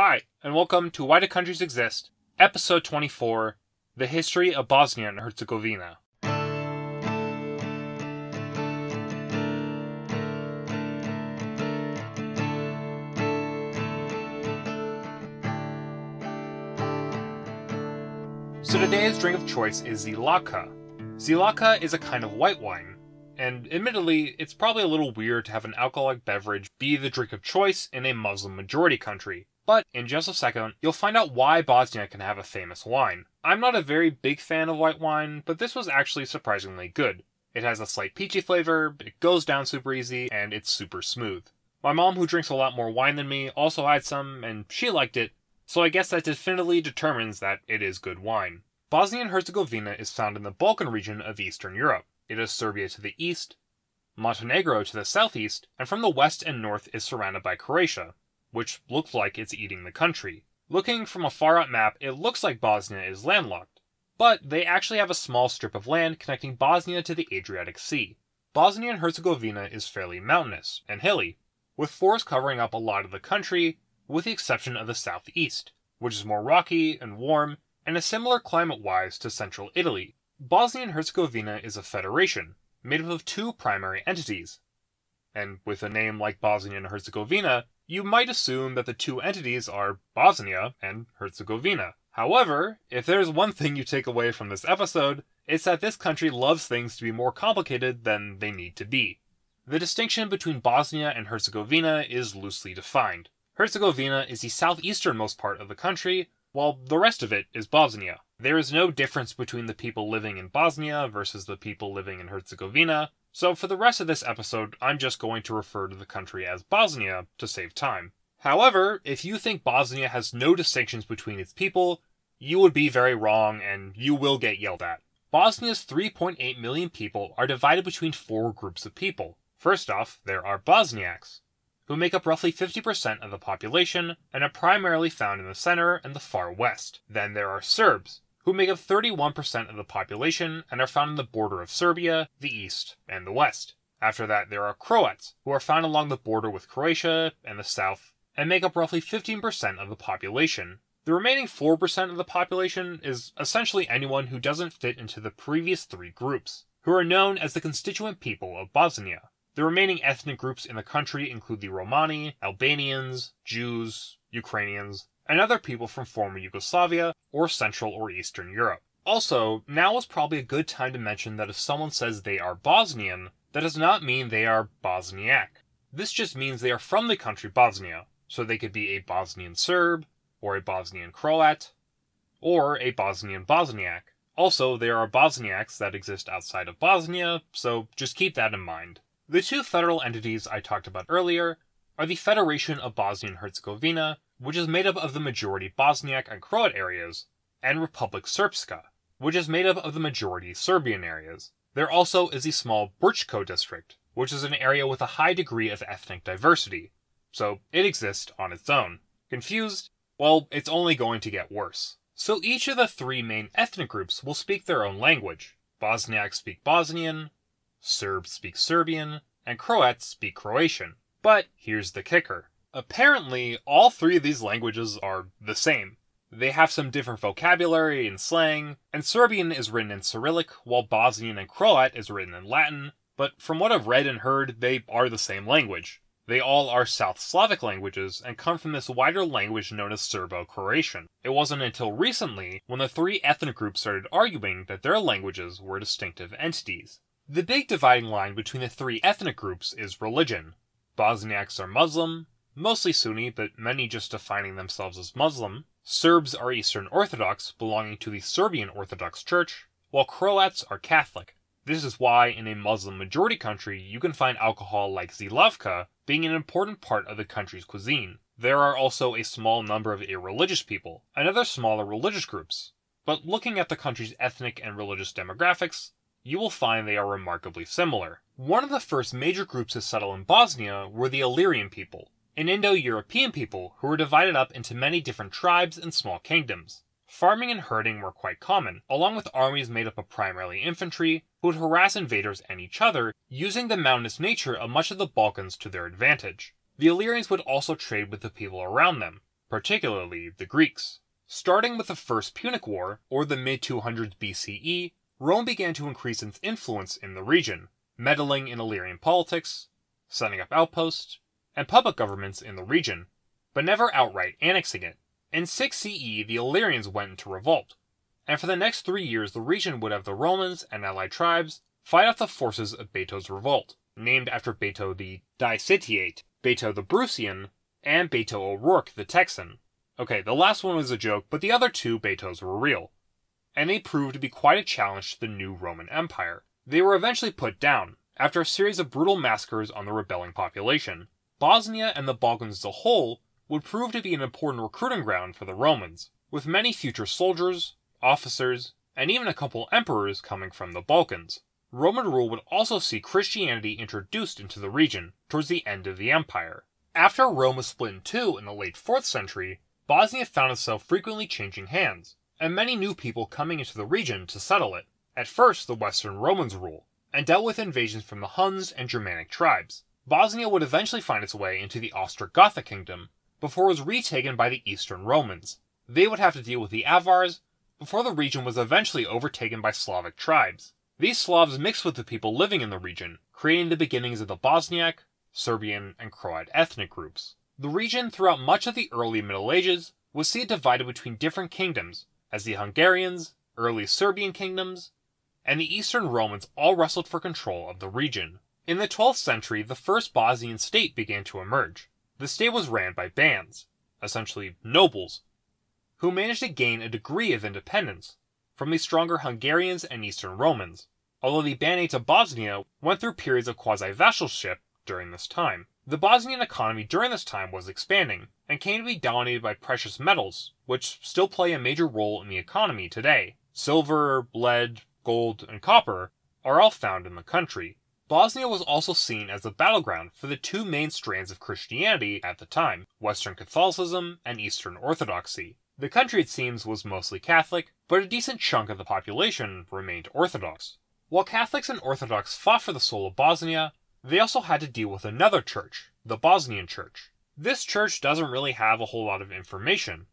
Hi, and welcome to Why Do Countries Exist, Episode 24 The History of Bosnia and Herzegovina. So today's drink of choice is Zilaka. Zilaka is a kind of white wine, and admittedly, it's probably a little weird to have an alcoholic beverage be the drink of choice in a Muslim majority country. But in just a second, you'll find out why Bosnia can have a famous wine. I'm not a very big fan of white wine, but this was actually surprisingly good. It has a slight peachy flavor, it goes down super easy, and it's super smooth. My mom, who drinks a lot more wine than me, also had some, and she liked it, so I guess that definitively determines that it is good wine. Bosnia and Herzegovina is found in the Balkan region of Eastern Europe. It is Serbia to the east, Montenegro to the southeast, and from the west and north is surrounded by Croatia which looks like it's eating the country. Looking from a far out map, it looks like Bosnia is landlocked, but they actually have a small strip of land connecting Bosnia to the Adriatic Sea. Bosnia and Herzegovina is fairly mountainous and hilly, with forests covering up a lot of the country, with the exception of the southeast, which is more rocky and warm and a similar climate wise to central Italy. Bosnia and Herzegovina is a federation, made up of two primary entities. And with a name like Bosnia and Herzegovina, you might assume that the two entities are Bosnia and Herzegovina. However, if there's one thing you take away from this episode, it's that this country loves things to be more complicated than they need to be. The distinction between Bosnia and Herzegovina is loosely defined. Herzegovina is the southeasternmost part of the country, while the rest of it is Bosnia. There is no difference between the people living in Bosnia versus the people living in Herzegovina, so for the rest of this episode, I'm just going to refer to the country as Bosnia to save time. However, if you think Bosnia has no distinctions between its people, you would be very wrong and you will get yelled at. Bosnia's 3.8 million people are divided between four groups of people. First off, there are Bosniaks, who make up roughly 50% of the population and are primarily found in the center and the far west. Then there are Serbs, who make up 31% of the population and are found on the border of Serbia, the east, and the west. After that, there are Croats, who are found along the border with Croatia and the south, and make up roughly 15% of the population. The remaining 4% of the population is essentially anyone who doesn't fit into the previous three groups, who are known as the constituent people of Bosnia. The remaining ethnic groups in the country include the Romani, Albanians, Jews, Ukrainians, and other people from former Yugoslavia or Central or Eastern Europe. Also, now is probably a good time to mention that if someone says they are Bosnian, that does not mean they are Bosniak. This just means they are from the country Bosnia, so they could be a Bosnian Serb, or a Bosnian Croat, or a Bosnian Bosniak. Also, there are Bosniaks that exist outside of Bosnia, so just keep that in mind. The two federal entities I talked about earlier are the Federation of Bosnia and Herzegovina which is made up of the majority Bosniak and Croat areas, and Republic Srpska, which is made up of the majority Serbian areas. There also is the small Brčko district, which is an area with a high degree of ethnic diversity, so it exists on its own. Confused? Well, it's only going to get worse. So each of the three main ethnic groups will speak their own language. Bosniaks speak Bosnian, Serbs speak Serbian, and Croats speak Croatian. But here's the kicker Apparently, all three of these languages are the same. They have some different vocabulary and slang, and Serbian is written in Cyrillic, while Bosnian and Croat is written in Latin, but from what I've read and heard, they are the same language. They all are South Slavic languages and come from this wider language known as Serbo Croatian. It wasn't until recently when the three ethnic groups started arguing that their languages were distinctive entities. The big dividing line between the three ethnic groups is religion. Bosniaks are Muslim, mostly Sunni, but many just defining themselves as Muslim. Serbs are Eastern Orthodox, belonging to the Serbian Orthodox Church, while Croats are Catholic. This is why, in a Muslim majority country, you can find alcohol like Zilavka being an important part of the country's cuisine. There are also a small number of irreligious people, and other smaller religious groups. But looking at the country's ethnic and religious demographics, you will find they are remarkably similar. One of the first major groups to settle in Bosnia were the Illyrian people, an Indo European people who were divided up into many different tribes and small kingdoms. Farming and herding were quite common, along with armies made up of primarily infantry, who would harass invaders and each other, using the mountainous nature of much of the Balkans to their advantage. The Illyrians would also trade with the people around them, particularly the Greeks. Starting with the First Punic War, or the mid 200s BCE, Rome began to increase its influence in the region, meddling in Illyrian politics, setting up outposts, and public governments in the region, but never outright annexing it. In 6 CE, the Illyrians went into revolt, and for the next three years the region would have the Romans and allied tribes fight off the forces of Beto's revolt, named after Beto the Dicitiate, Beto the Brucian, and Beto O'Rourke the Texan. Okay, the last one was a joke, but the other two Betos were real, and they proved to be quite a challenge to the new Roman Empire. They were eventually put down after a series of brutal massacres on the rebelling population, Bosnia and the Balkans as a whole would prove to be an important recruiting ground for the Romans, with many future soldiers, officers, and even a couple emperors coming from the Balkans. Roman rule would also see Christianity introduced into the region towards the end of the empire. After Rome was split in two in the late 4th century, Bosnia found itself frequently changing hands, and many new people coming into the region to settle it. At first, the Western Romans ruled, and dealt with invasions from the Huns and Germanic tribes. Bosnia would eventually find its way into the Ostrogothic kingdom, before it was retaken by the Eastern Romans. They would have to deal with the Avars, before the region was eventually overtaken by Slavic tribes. These Slavs mixed with the people living in the region, creating the beginnings of the Bosniak, Serbian, and Croat ethnic groups. The region throughout much of the early Middle Ages was seen divided between different kingdoms, as the Hungarians, early Serbian kingdoms, and the Eastern Romans all wrestled for control of the region. In the 12th century, the first Bosnian state began to emerge. The state was ran by bands, essentially nobles, who managed to gain a degree of independence from the stronger Hungarians and Eastern Romans, although the banate of Bosnia went through periods of quasi vassalship during this time. The Bosnian economy during this time was expanding and came to be dominated by precious metals, which still play a major role in the economy today. Silver, lead, gold, and copper are all found in the country. Bosnia was also seen as the battleground for the two main strands of Christianity at the time Western Catholicism and Eastern Orthodoxy. The country, it seems, was mostly Catholic, but a decent chunk of the population remained Orthodox. While Catholics and Orthodox fought for the soul of Bosnia, they also had to deal with another church, the Bosnian Church. This church doesn't really have a whole lot of information,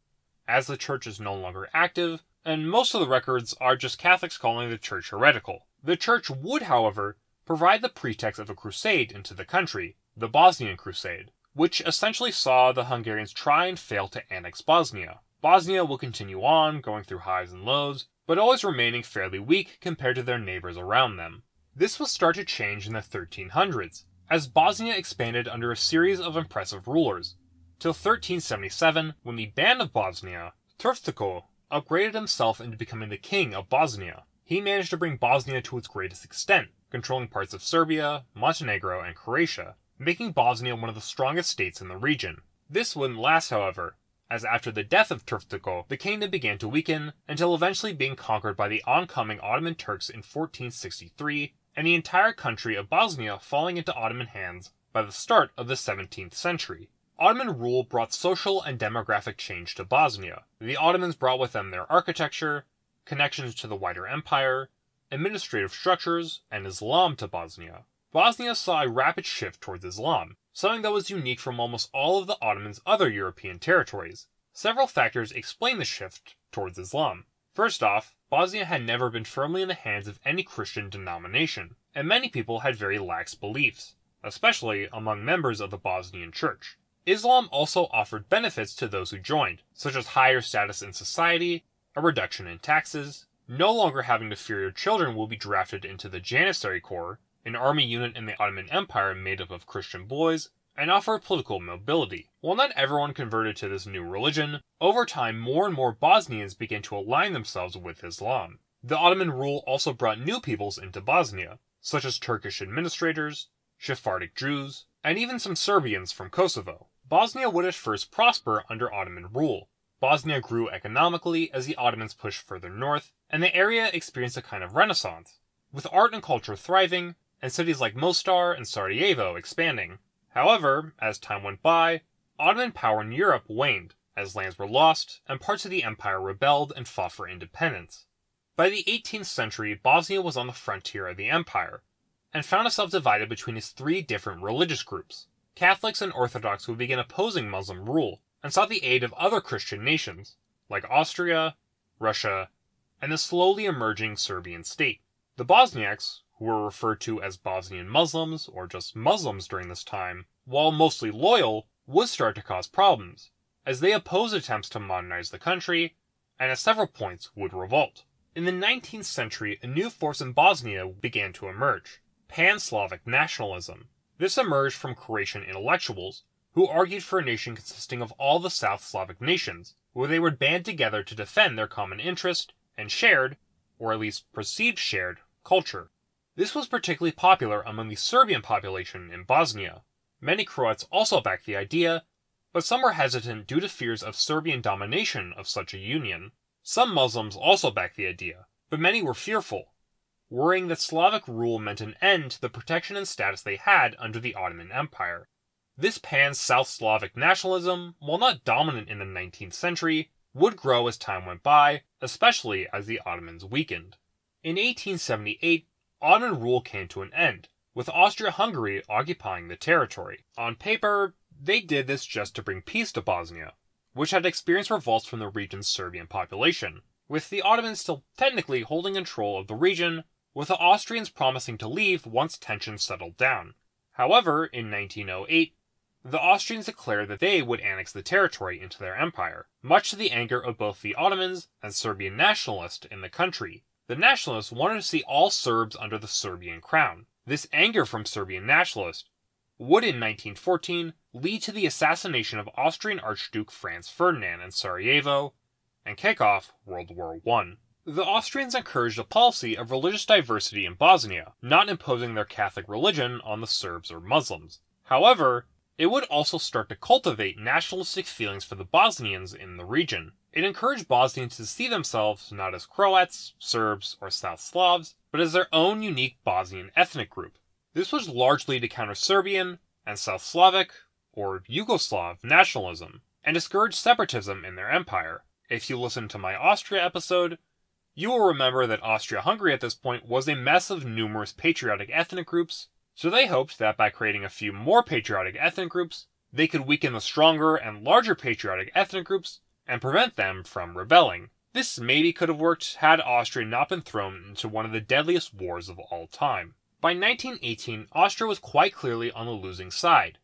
as the church is no longer active, and most of the records are just Catholics calling the church heretical. The church would, however, provide the pretext of a crusade into the country, the Bosnian Crusade, which essentially saw the Hungarians try and fail to annex Bosnia. Bosnia will continue on, going through highs and lows, but always remaining fairly weak compared to their neighbors around them. This will start to change in the 1300s, as Bosnia expanded under a series of impressive rulers, till 1377 when the Ban of Bosnia, Tvrtko, upgraded himself into becoming the king of Bosnia. He managed to bring Bosnia to its greatest extent, controlling parts of Serbia, Montenegro, and Croatia, making Bosnia one of the strongest states in the region. This wouldn't last, however, as after the death of Turktugul, the kingdom began to weaken until eventually being conquered by the oncoming Ottoman Turks in 1463 and the entire country of Bosnia falling into Ottoman hands by the start of the 17th century. Ottoman rule brought social and demographic change to Bosnia. The Ottomans brought with them their architecture, connections to the wider empire, administrative structures, and Islam to Bosnia. Bosnia saw a rapid shift towards Islam, something that was unique from almost all of the Ottomans' other European territories. Several factors explain the shift towards Islam. First off, Bosnia had never been firmly in the hands of any Christian denomination, and many people had very lax beliefs, especially among members of the Bosnian Church. Islam also offered benefits to those who joined, such as higher status in society, a reduction in taxes, no longer having to fear your children will be drafted into the Janissary Corps, an army unit in the Ottoman Empire made up of Christian boys, and offer political mobility. While not everyone converted to this new religion, over time more and more Bosnians began to align themselves with Islam. The Ottoman rule also brought new peoples into Bosnia, such as Turkish administrators, Sephardic Jews, and even some Serbians from Kosovo. Bosnia would at first prosper under Ottoman rule, Bosnia grew economically as the Ottomans pushed further north, and the area experienced a kind of renaissance, with art and culture thriving, and cities like Mostar and Sarajevo expanding. However, as time went by, Ottoman power in Europe waned, as lands were lost, and parts of the empire rebelled and fought for independence. By the 18th century, Bosnia was on the frontier of the empire, and found itself divided between its three different religious groups. Catholics and Orthodox would begin opposing Muslim rule, and sought the aid of other Christian nations, like Austria, Russia, and the slowly emerging Serbian state. The Bosniaks, who were referred to as Bosnian Muslims or just Muslims during this time, while mostly loyal, would start to cause problems, as they opposed attempts to modernize the country, and at several points would revolt. In the 19th century, a new force in Bosnia began to emerge pan Slavic nationalism. This emerged from Croatian intellectuals who argued for a nation consisting of all the South Slavic nations, where they would band together to defend their common interest and shared, or at least perceived shared, culture. This was particularly popular among the Serbian population in Bosnia. Many Croats also backed the idea, but some were hesitant due to fears of Serbian domination of such a union. Some Muslims also backed the idea, but many were fearful, worrying that Slavic rule meant an end to the protection and status they had under the Ottoman Empire. This pan South Slavic nationalism, while not dominant in the 19th century, would grow as time went by, especially as the Ottomans weakened. In 1878, Ottoman rule came to an end, with Austria Hungary occupying the territory. On paper, they did this just to bring peace to Bosnia, which had experienced revolts from the region's Serbian population, with the Ottomans still technically holding control of the region, with the Austrians promising to leave once tensions settled down. However, in 1908, the Austrians declared that they would annex the territory into their empire, much to the anger of both the Ottomans and Serbian nationalists in the country. The nationalists wanted to see all Serbs under the Serbian crown. This anger from Serbian nationalists would in 1914 lead to the assassination of Austrian Archduke Franz Ferdinand in Sarajevo and kick off World War I. The Austrians encouraged a policy of religious diversity in Bosnia, not imposing their Catholic religion on the Serbs or Muslims. However, it would also start to cultivate nationalistic feelings for the Bosnians in the region. It encouraged Bosnians to see themselves not as Croats, Serbs, or South Slavs, but as their own unique Bosnian ethnic group. This was largely to counter Serbian and South Slavic, or Yugoslav, nationalism, and discourage separatism in their empire. If you listen to my Austria episode, you will remember that Austria Hungary at this point was a mess of numerous patriotic ethnic groups so they hoped that by creating a few more patriotic ethnic groups, they could weaken the stronger and larger patriotic ethnic groups and prevent them from rebelling. This maybe could have worked had Austria not been thrown into one of the deadliest wars of all time. By 1918, Austria was quite clearly on the losing side,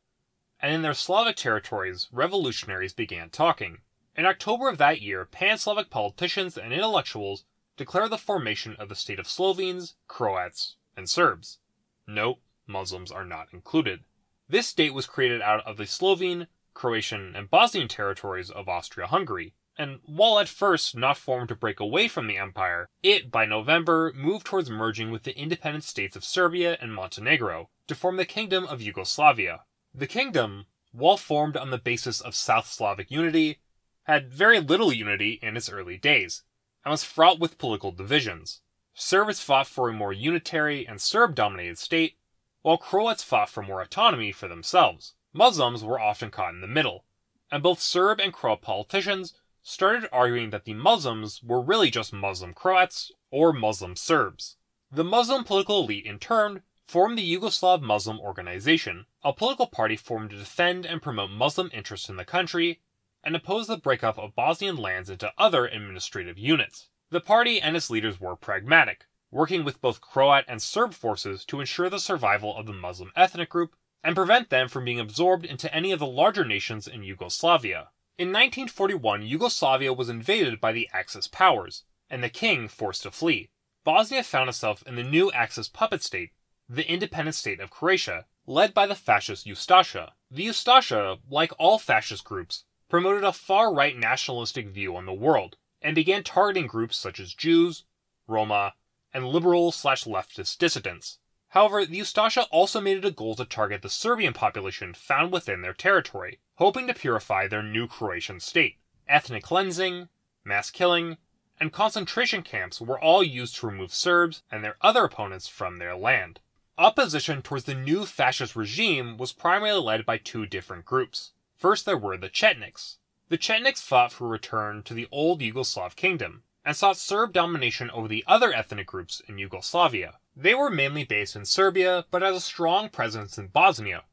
and in their Slavic territories, revolutionaries began talking. In October of that year, pan Slavic politicians and intellectuals declared the formation of the state of Slovenes, Croats, and Serbs. Note Muslims are not included. This state was created out of the Slovene, Croatian, and Bosnian territories of Austria Hungary, and while at first not formed to break away from the empire, it, by November, moved towards merging with the independent states of Serbia and Montenegro to form the Kingdom of Yugoslavia. The kingdom, while formed on the basis of South Slavic unity, had very little unity in its early days, and was fraught with political divisions. Serbs fought for a more unitary and Serb dominated state, while Croats fought for more autonomy for themselves, Muslims were often caught in the middle, and both Serb and Croat politicians started arguing that the Muslims were really just Muslim Croats or Muslim Serbs. The Muslim political elite, in turn, formed the Yugoslav Muslim Organization, a political party formed to defend and promote Muslim interests in the country and oppose the breakup of Bosnian lands into other administrative units. The party and its leaders were pragmatic, working with both Croat and Serb forces to ensure the survival of the Muslim ethnic group and prevent them from being absorbed into any of the larger nations in Yugoslavia. In 1941, Yugoslavia was invaded by the Axis powers, and the king forced to flee. Bosnia found itself in the new Axis puppet state, the independent state of Croatia, led by the fascist Ustasha. The Ustasha, like all fascist groups, promoted a far right nationalistic view on the world, and began targeting groups such as Jews, Roma, and liberal slash leftist dissidents. However, the Ustasha also made it a goal to target the Serbian population found within their territory, hoping to purify their new Croatian state. Ethnic cleansing, mass killing, and concentration camps were all used to remove Serbs and their other opponents from their land. Opposition towards the new fascist regime was primarily led by two different groups. First, there were the Chetniks. The Chetniks fought for return to the old Yugoslav kingdom, and sought Serb domination over the other ethnic groups in Yugoslavia. They were mainly based in Serbia, but had a strong presence in Bosnia,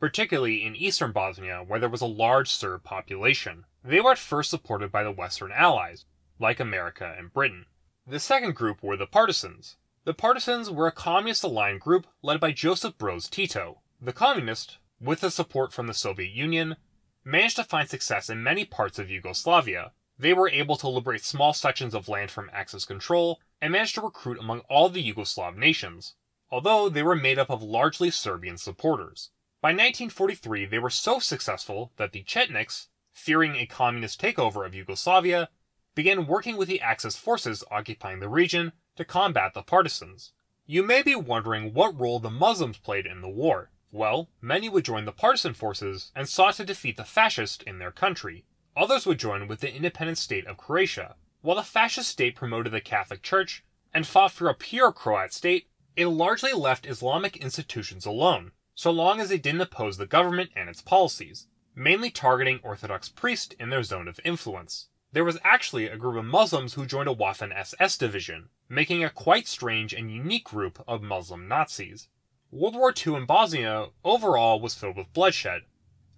particularly in eastern Bosnia, where there was a large Serb population. They were at first supported by the Western Allies, like America and Britain. The second group were the Partisans. The Partisans were a communist aligned group led by Joseph Broz Tito. The communists, with the support from the Soviet Union, managed to find success in many parts of Yugoslavia, they were able to liberate small sections of land from Axis control and managed to recruit among all the Yugoslav nations, although they were made up of largely Serbian supporters. By 1943, they were so successful that the Chetniks, fearing a communist takeover of Yugoslavia, began working with the Axis forces occupying the region to combat the partisans. You may be wondering what role the Muslims played in the war. Well, many would join the partisan forces and sought to defeat the fascists in their country, Others would join with the independent state of Croatia, while the fascist state promoted the Catholic Church and fought for a pure Croat state, it largely left Islamic institutions alone, so long as they didn't oppose the government and its policies, mainly targeting Orthodox priests in their zone of influence. There was actually a group of Muslims who joined a Waffen SS division, making a quite strange and unique group of Muslim Nazis. World War II in Bosnia overall was filled with bloodshed,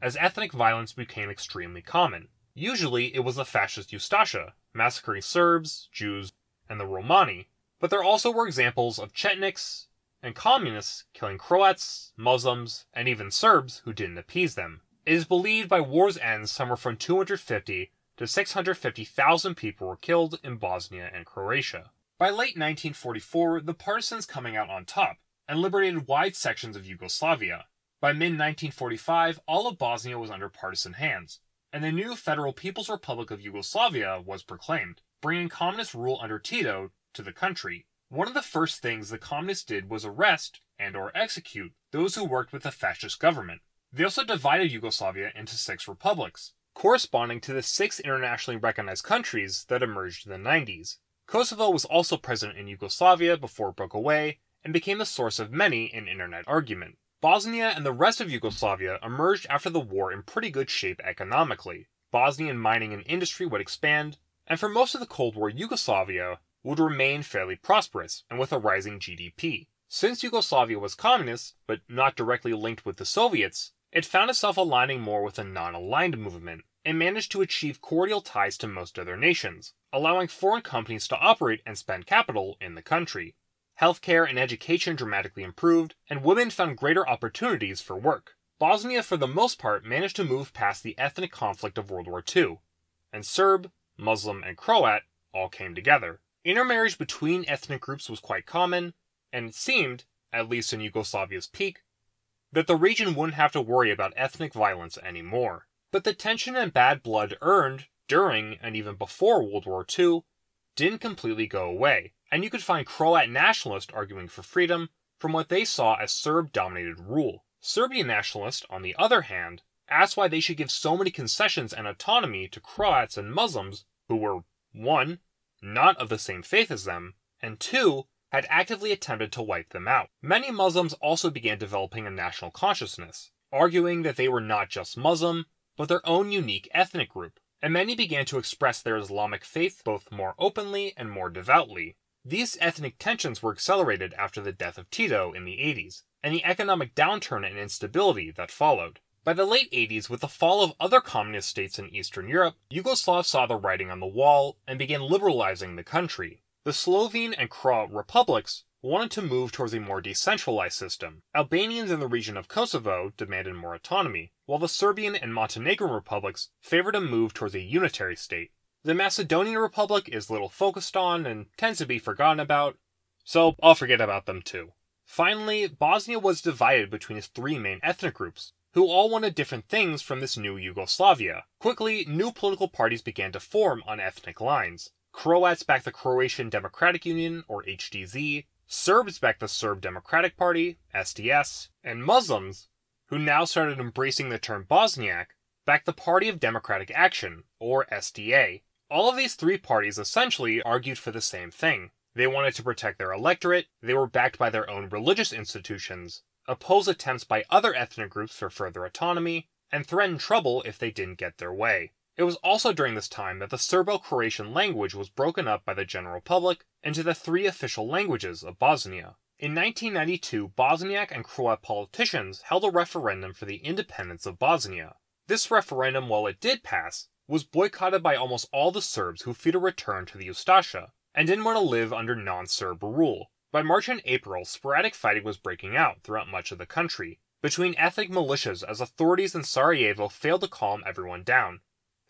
as ethnic violence became extremely common. Usually it was the fascist Ustasha, massacring Serbs, Jews, and the Romani, but there also were examples of Chetniks and communists killing Croats, Muslims, and even Serbs who didn't appease them. It is believed by war's end somewhere from 250 to 650,000 people were killed in Bosnia and Croatia. By late 1944, the partisans coming out on top and liberated wide sections of Yugoslavia. By mid 1945, all of Bosnia was under partisan hands, and the new Federal People's Republic of Yugoslavia was proclaimed, bringing communist rule under Tito to the country. One of the first things the communists did was arrest and or execute those who worked with the fascist government. They also divided Yugoslavia into six republics, corresponding to the six internationally recognized countries that emerged in the 90s. Kosovo was also present in Yugoslavia before it broke away and became the source of many an internet argument. Bosnia and the rest of Yugoslavia emerged after the war in pretty good shape economically. Bosnian mining and industry would expand, and for most of the Cold War, Yugoslavia would remain fairly prosperous and with a rising GDP. Since Yugoslavia was communist, but not directly linked with the Soviets, it found itself aligning more with a non aligned movement and managed to achieve cordial ties to most other nations, allowing foreign companies to operate and spend capital in the country. Healthcare and education dramatically improved, and women found greater opportunities for work. Bosnia, for the most part, managed to move past the ethnic conflict of World War II, and Serb, Muslim, and Croat all came together. Intermarriage between ethnic groups was quite common, and it seemed, at least in Yugoslavia's peak, that the region wouldn't have to worry about ethnic violence anymore. But the tension and bad blood earned during and even before World War II didn't completely go away and you could find Croat nationalists arguing for freedom from what they saw as Serb dominated rule. Serbian nationalists, on the other hand, asked why they should give so many concessions and autonomy to Croats and Muslims who were, one, not of the same faith as them, and two, had actively attempted to wipe them out. Many Muslims also began developing a national consciousness, arguing that they were not just Muslim, but their own unique ethnic group, and many began to express their Islamic faith both more openly and more devoutly, these ethnic tensions were accelerated after the death of Tito in the 80s, and the economic downturn and instability that followed. By the late 80s, with the fall of other communist states in Eastern Europe, Yugoslav saw the writing on the wall and began liberalizing the country. The Slovene and Croat republics wanted to move towards a more decentralized system. Albanians in the region of Kosovo demanded more autonomy, while the Serbian and Montenegrin republics favored a move towards a unitary state the Macedonian Republic is little focused on and tends to be forgotten about, so I'll forget about them too. Finally, Bosnia was divided between its three main ethnic groups, who all wanted different things from this new Yugoslavia. Quickly, new political parties began to form on ethnic lines. Croats backed the Croatian Democratic Union, or HDZ, Serbs backed the Serb Democratic Party, SDS, and Muslims, who now started embracing the term Bosniak, backed the Party of Democratic Action, or SDA, all of these three parties essentially argued for the same thing. They wanted to protect their electorate, they were backed by their own religious institutions, oppose attempts by other ethnic groups for further autonomy, and threaten trouble if they didn't get their way. It was also during this time that the Serbo Croatian language was broken up by the general public into the three official languages of Bosnia. In 1992, Bosniak and Croat politicians held a referendum for the independence of Bosnia. This referendum, while it did pass, was boycotted by almost all the Serbs who feared a return to the Ustasha and didn't want to live under non Serb rule. By March and April, sporadic fighting was breaking out throughout much of the country between ethnic militias as authorities in Sarajevo failed to calm everyone down,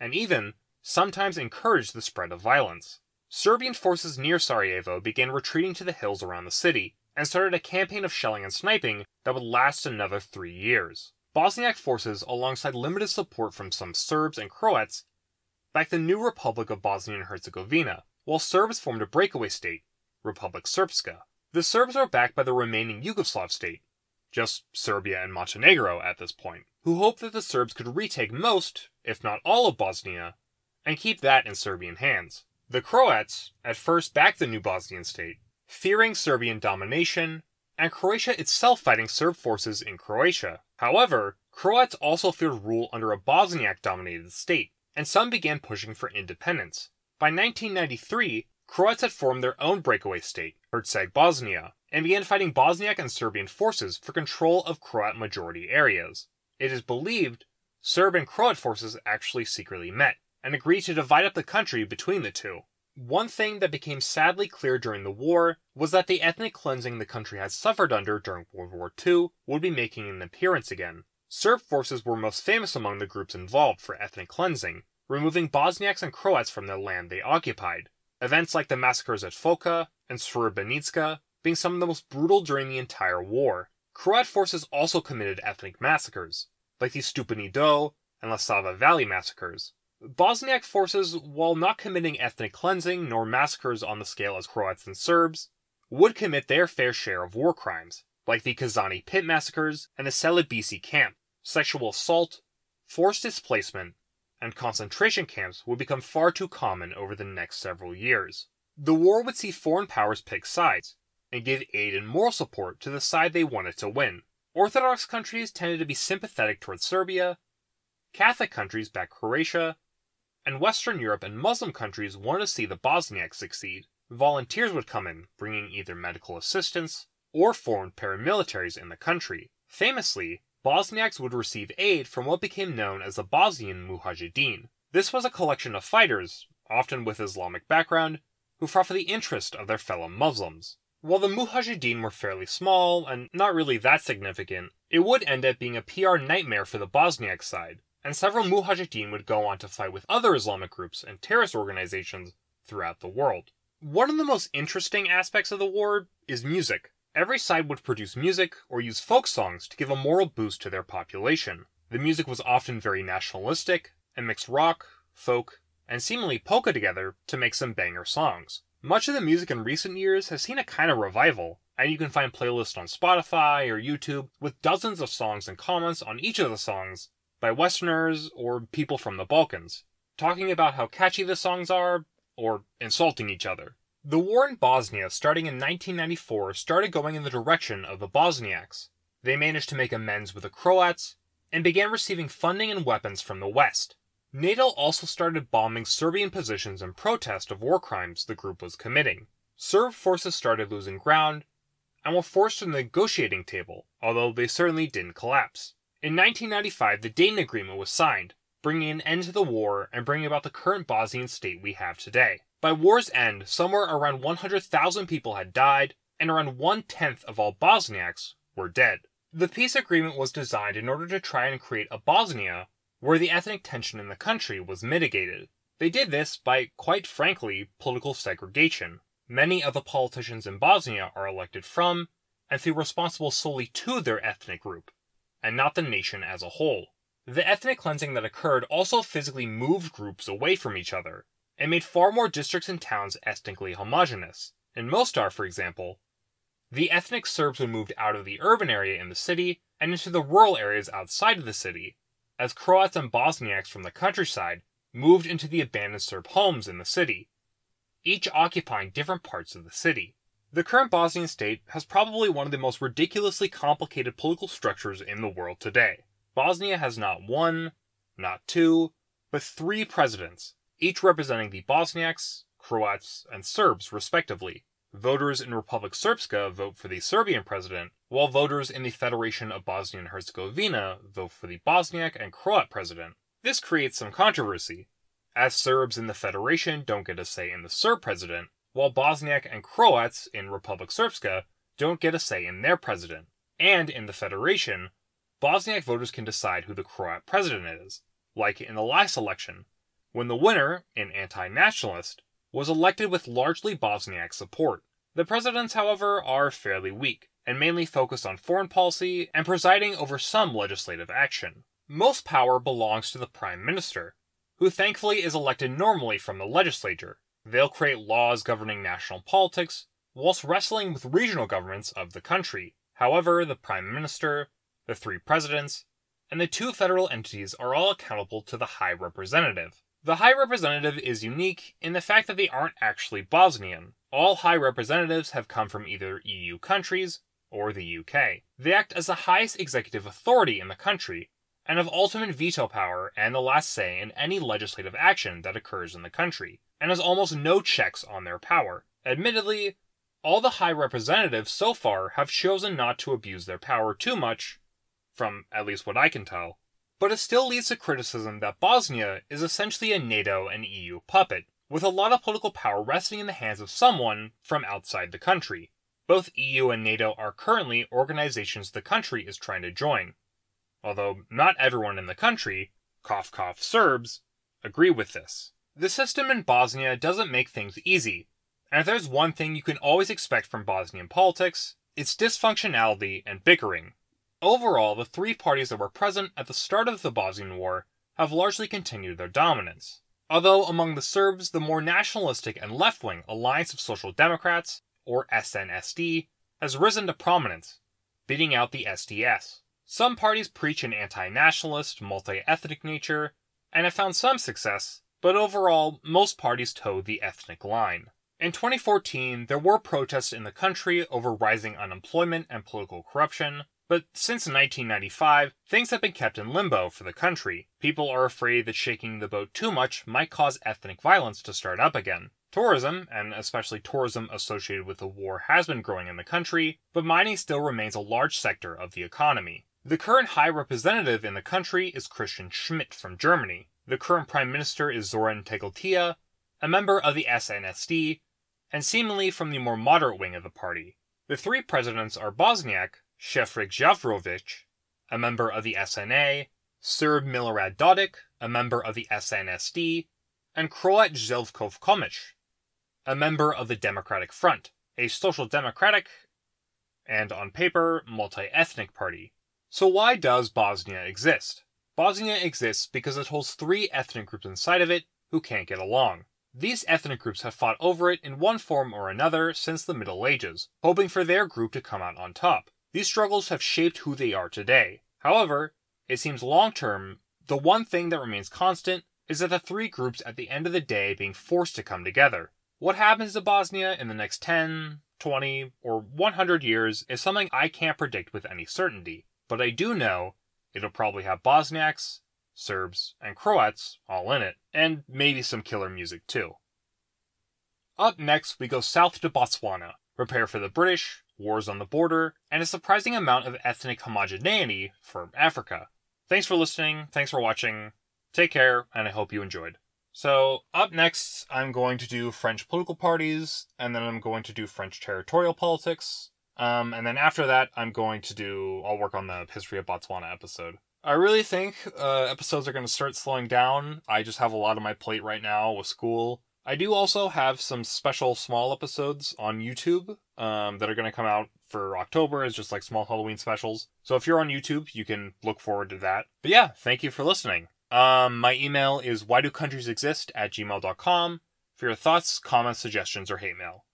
and even sometimes encouraged the spread of violence. Serbian forces near Sarajevo began retreating to the hills around the city and started a campaign of shelling and sniping that would last another three years. Bosniak forces, alongside limited support from some Serbs and Croats, backed the new Republic of Bosnia and Herzegovina, while Serbs formed a breakaway state, Republic Srpska. The Serbs are backed by the remaining Yugoslav state, just Serbia and Montenegro at this point, who hoped that the Serbs could retake most, if not all, of Bosnia and keep that in Serbian hands. The Croats at first backed the new Bosnian state, fearing Serbian domination and Croatia itself fighting Serb forces in Croatia. However, Croats also feared rule under a Bosniak dominated state, and some began pushing for independence. By 1993, Croats had formed their own breakaway state, Herzegovina, Bosnia, and began fighting Bosniak and Serbian forces for control of Croat majority areas. It is believed Serb and Croat forces actually secretly met and agreed to divide up the country between the two. One thing that became sadly clear during the war was that the ethnic cleansing the country had suffered under during World War II would be making an appearance again. Serb forces were most famous among the groups involved for ethnic cleansing, removing Bosniaks and Croats from the land they occupied. Events like the massacres at Foča and Srebrenica being some of the most brutal during the entire war. Croat forces also committed ethnic massacres, like the Stupani Do and Lasava Valley massacres, Bosniak forces, while not committing ethnic cleansing nor massacres on the scale as Croats and Serbs, would commit their fair share of war crimes, like the Kazani pit massacres and the Celebisi camp. Sexual assault, forced displacement, and concentration camps would become far too common over the next several years. The war would see foreign powers pick sides and give aid and moral support to the side they wanted to win. Orthodox countries tended to be sympathetic towards Serbia, Catholic countries backed Croatia, and Western Europe and Muslim countries wanted to see the Bosniaks succeed, volunteers would come in, bringing either medical assistance or foreign paramilitaries in the country. Famously, Bosniaks would receive aid from what became known as the Bosnian Mujahideen. This was a collection of fighters, often with Islamic background, who fought for the interest of their fellow Muslims. While the Mujahideen were fairly small and not really that significant, it would end up being a PR nightmare for the Bosniak side, and several Mujahideen would go on to fight with other Islamic groups and terrorist organizations throughout the world. One of the most interesting aspects of the war is music. Every side would produce music or use folk songs to give a moral boost to their population. The music was often very nationalistic and mixed rock, folk, and seemingly polka together to make some banger songs. Much of the music in recent years has seen a kind of revival, and you can find playlists on Spotify or YouTube with dozens of songs and comments on each of the songs by Westerners or people from the Balkans, talking about how catchy the songs are or insulting each other. The war in Bosnia, starting in 1994, started going in the direction of the Bosniaks. They managed to make amends with the Croats and began receiving funding and weapons from the West. NATO also started bombing Serbian positions in protest of war crimes the group was committing. Serb forces started losing ground and were forced to the negotiating table, although they certainly didn't collapse. In 1995, the Dayton Agreement was signed, bringing an end to the war and bringing about the current Bosnian state we have today. By war's end, somewhere around 100,000 people had died, and around one tenth of all Bosniaks were dead. The peace agreement was designed in order to try and create a Bosnia where the ethnic tension in the country was mitigated. They did this by, quite frankly, political segregation. Many of the politicians in Bosnia are elected from and feel responsible solely to their ethnic group and not the nation as a whole. The ethnic cleansing that occurred also physically moved groups away from each other and made far more districts and towns ethnically homogenous. In Mostar, for example, the ethnic Serbs were moved out of the urban area in the city and into the rural areas outside of the city, as Croats and Bosniaks from the countryside moved into the abandoned Serb homes in the city, each occupying different parts of the city. The current Bosnian state has probably one of the most ridiculously complicated political structures in the world today. Bosnia has not one, not two, but three presidents, each representing the Bosniaks, Croats, and Serbs, respectively. Voters in Republic Srpska vote for the Serbian president, while voters in the Federation of Bosnia and Herzegovina vote for the Bosniak and Croat president. This creates some controversy, as Serbs in the Federation don't get a say in the Serb president, while Bosniak and Croats in Republic Srpska don't get a say in their president. And in the Federation, Bosniak voters can decide who the Croat president is, like in the last election, when the winner, an anti nationalist, was elected with largely Bosniak support. The presidents, however, are fairly weak, and mainly focused on foreign policy and presiding over some legislative action. Most power belongs to the Prime Minister, who thankfully is elected normally from the legislature, They'll create laws governing national politics whilst wrestling with regional governments of the country. However, the Prime Minister, the three presidents, and the two federal entities are all accountable to the High Representative. The High Representative is unique in the fact that they aren't actually Bosnian. All High Representatives have come from either EU countries or the UK. They act as the highest executive authority in the country and have ultimate veto power and the last say in any legislative action that occurs in the country and has almost no checks on their power. Admittedly, all the high representatives so far have chosen not to abuse their power too much, from at least what I can tell, but it still leads to criticism that Bosnia is essentially a NATO and EU puppet, with a lot of political power resting in the hands of someone from outside the country. Both EU and NATO are currently organizations the country is trying to join, although not everyone in the country, cough cough Serbs, agree with this. The system in Bosnia doesn't make things easy, and if there's one thing you can always expect from Bosnian politics, it's dysfunctionality and bickering. Overall, the three parties that were present at the start of the Bosnian War have largely continued their dominance. Although among the Serbs, the more nationalistic and left wing Alliance of Social Democrats, or SNSD, has risen to prominence, beating out the SDS. Some parties preach an anti nationalist, multi ethnic nature, and have found some success, but overall, most parties toe the ethnic line. In 2014, there were protests in the country over rising unemployment and political corruption, but since 1995, things have been kept in limbo for the country. People are afraid that shaking the boat too much might cause ethnic violence to start up again. Tourism, and especially tourism associated with the war, has been growing in the country, but mining still remains a large sector of the economy. The current High Representative in the country is Christian Schmidt from Germany, the current Prime Minister is Zoran Tegeltia, a member of the SNSD, and seemingly from the more moderate wing of the party. The three presidents are Bosniak, Shefrik Javrovic, a member of the SNA, Serb Milorad Dodik, a member of the SNSD, and Croat Zelvkov Komic, a member of the Democratic Front, a social democratic and, on paper, multi ethnic party. So, why does Bosnia exist? Bosnia exists because it holds three ethnic groups inside of it who can't get along. These ethnic groups have fought over it in one form or another since the Middle Ages, hoping for their group to come out on top. These struggles have shaped who they are today. However, it seems long term, the one thing that remains constant is that the three groups at the end of the day being forced to come together. What happens to Bosnia in the next 10, 20, or 100 years is something I can't predict with any certainty, but I do know It'll probably have Bosniaks, Serbs, and Croats all in it, and maybe some killer music too. Up next, we go south to Botswana, prepare for the British, wars on the border, and a surprising amount of ethnic homogeneity from Africa. Thanks for listening, thanks for watching, take care, and I hope you enjoyed. So, up next, I'm going to do French political parties, and then I'm going to do French territorial politics, um, and then after that, I'm going to do, I'll work on the History of Botswana episode. I really think uh, episodes are going to start slowing down. I just have a lot on my plate right now with school. I do also have some special small episodes on YouTube um, that are going to come out for October as just like small Halloween specials. So if you're on YouTube, you can look forward to that. But yeah, thank you for listening. Um, my email is why do countries exist at gmail.com for your thoughts, comments, suggestions, or hate mail.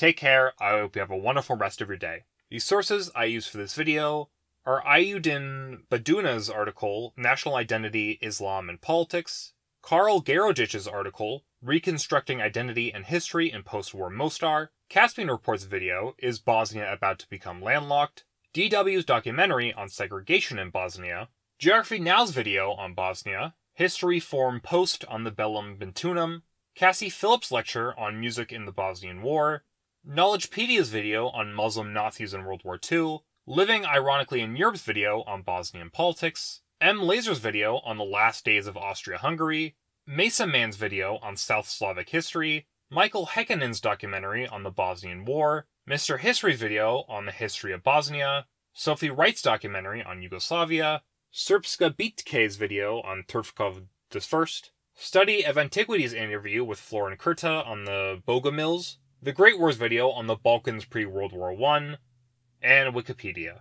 Take care, I hope you have a wonderful rest of your day. The sources I use for this video are Ayudin Baduna's article, National Identity, Islam, and Politics, Karl Garodich's article, Reconstructing Identity and History in Post-War Mostar, Caspian Report's video, Is Bosnia About to Become Landlocked, DW's documentary on segregation in Bosnia, Geography Now's video on Bosnia, History Forum Post on the Bellum Bentunum, Cassie Phillips' lecture on music in the Bosnian War, Knowledgepedia's video on Muslim Nazis in World War II, Living Ironically in Europe's video on Bosnian politics, M. Laser's video on the last days of Austria Hungary, Mesa Man's video on South Slavic history, Michael Heckenin's documentary on the Bosnian War, Mr. History's video on the history of Bosnia, Sophie Wright's documentary on Yugoslavia, Srpska Bitke's video on Turfkov I, Study of Antiquities interview with Florin Kurta on the Bogomils, the Great Wars video on the Balkans pre World War I, and Wikipedia.